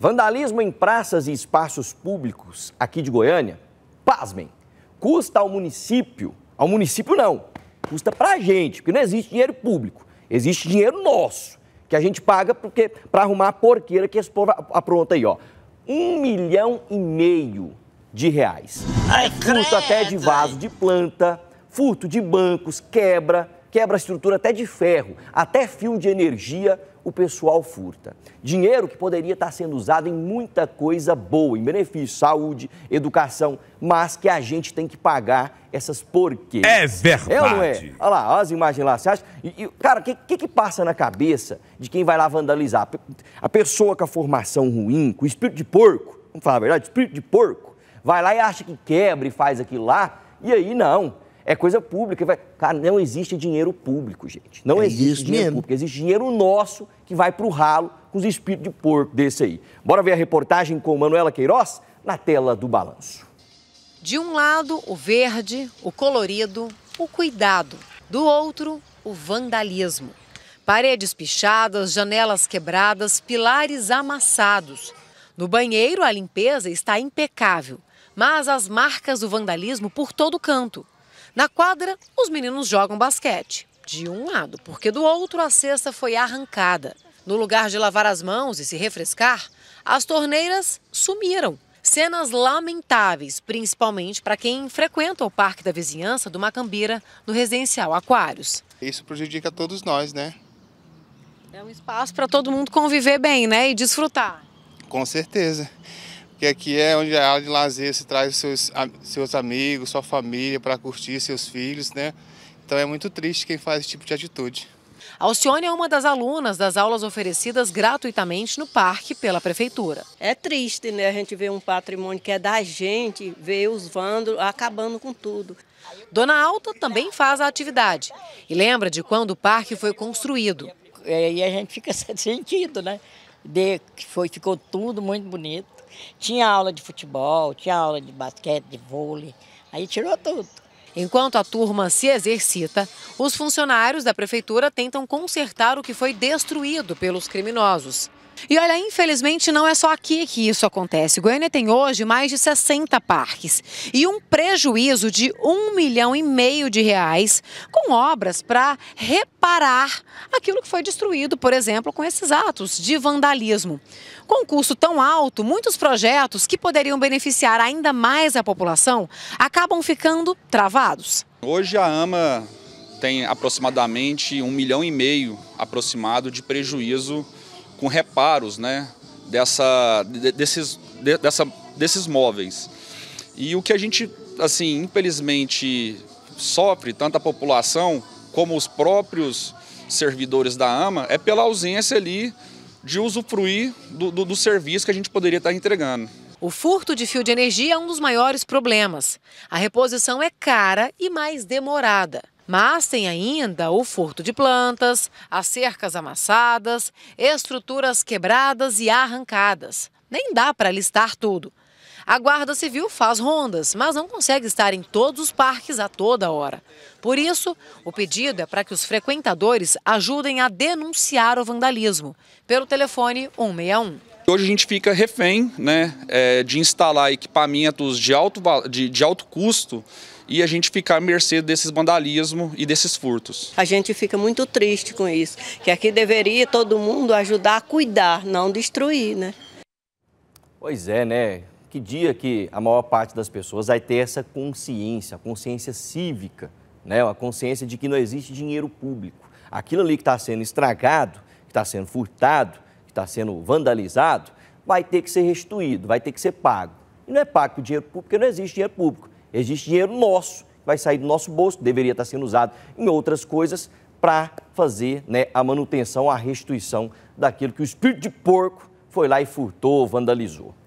Vandalismo em praças e espaços públicos aqui de Goiânia, pasmem, custa ao município, ao município não, custa para a gente, porque não existe dinheiro público, existe dinheiro nosso, que a gente paga para arrumar a porqueira que esse povo apronta aí, ó. Um milhão e meio de reais. Ai, até de vaso de planta, furto de bancos, quebra, quebra a estrutura até de ferro, até fio de energia, o pessoal furta. Dinheiro que poderia estar sendo usado em muita coisa boa, em benefício, saúde, educação, mas que a gente tem que pagar essas porquês. É verdade. É ou não é? Olha lá, olha as imagens lá. Você acha? E, e, cara, o que, que, que passa na cabeça de quem vai lá vandalizar? A pessoa com a formação ruim, com o espírito de porco, vamos falar a verdade, espírito de porco, vai lá e acha que quebra e faz aquilo lá, e aí não. É coisa pública. Vai... Cara, não existe dinheiro público, gente. Não é existe dinheiro mesmo. público. Existe dinheiro nosso que vai para o ralo com os espíritos de porco desse aí. Bora ver a reportagem com Manuela Queiroz na tela do Balanço. De um lado, o verde, o colorido, o cuidado. Do outro, o vandalismo. Paredes pichadas, janelas quebradas, pilares amassados. No banheiro, a limpeza está impecável, mas as marcas do vandalismo por todo canto. Na quadra, os meninos jogam basquete, de um lado, porque do outro a cesta foi arrancada. No lugar de lavar as mãos e se refrescar, as torneiras sumiram. Cenas lamentáveis, principalmente para quem frequenta o parque da vizinhança do Macambira, no residencial Aquários. Isso prejudica todos nós, né? É um espaço para todo mundo conviver bem, né? E desfrutar. Com certeza que aqui é onde a área de lazer se traz seus, seus amigos, sua família para curtir, seus filhos, né? Então é muito triste quem faz esse tipo de atitude. Alcione é uma das alunas das aulas oferecidas gratuitamente no parque pela prefeitura. É triste, né? A gente ver um patrimônio que é da gente, ver os vândalos acabando com tudo. Dona Alta também faz a atividade e lembra de quando o parque foi construído. É, e a gente fica sentindo, né? de, foi, ficou tudo muito bonito. Tinha aula de futebol, tinha aula de basquete, de vôlei, aí tirou tudo. Enquanto a turma se exercita, os funcionários da prefeitura tentam consertar o que foi destruído pelos criminosos. E olha, infelizmente não é só aqui que isso acontece. Goiânia tem hoje mais de 60 parques e um prejuízo de um milhão e meio de reais com obras para reparar aquilo que foi destruído, por exemplo, com esses atos de vandalismo. Com um custo tão alto, muitos projetos que poderiam beneficiar ainda mais a população acabam ficando travados. Hoje a AMA tem aproximadamente um milhão e meio aproximado de prejuízo com reparos né, dessa, de, desses, de, dessa, desses móveis. E o que a gente, assim, infelizmente sofre, tanto a população como os próprios servidores da AMA, é pela ausência ali de usufruir do, do, do serviço que a gente poderia estar entregando. O furto de fio de energia é um dos maiores problemas. A reposição é cara e mais demorada mas tem ainda o furto de plantas, as cercas amassadas, estruturas quebradas e arrancadas. Nem dá para listar tudo. A Guarda Civil faz rondas, mas não consegue estar em todos os parques a toda hora. Por isso, o pedido é para que os frequentadores ajudem a denunciar o vandalismo pelo telefone 161. Hoje a gente fica refém né, é, de instalar equipamentos de alto, de, de alto custo e a gente ficar à mercê desses vandalismo e desses furtos. A gente fica muito triste com isso, que aqui deveria todo mundo ajudar a cuidar, não destruir, né? Pois é, né? Que dia que a maior parte das pessoas vai ter essa consciência, a consciência cívica, né? A consciência de que não existe dinheiro público. Aquilo ali que está sendo estragado, que está sendo furtado, que está sendo vandalizado, vai ter que ser restituído, vai ter que ser pago. E não é pago com dinheiro público, porque não existe dinheiro público. Existe dinheiro nosso, que vai sair do nosso bolso, deveria estar sendo usado em outras coisas para fazer né, a manutenção, a restituição daquilo que o espírito de porco foi lá e furtou, vandalizou.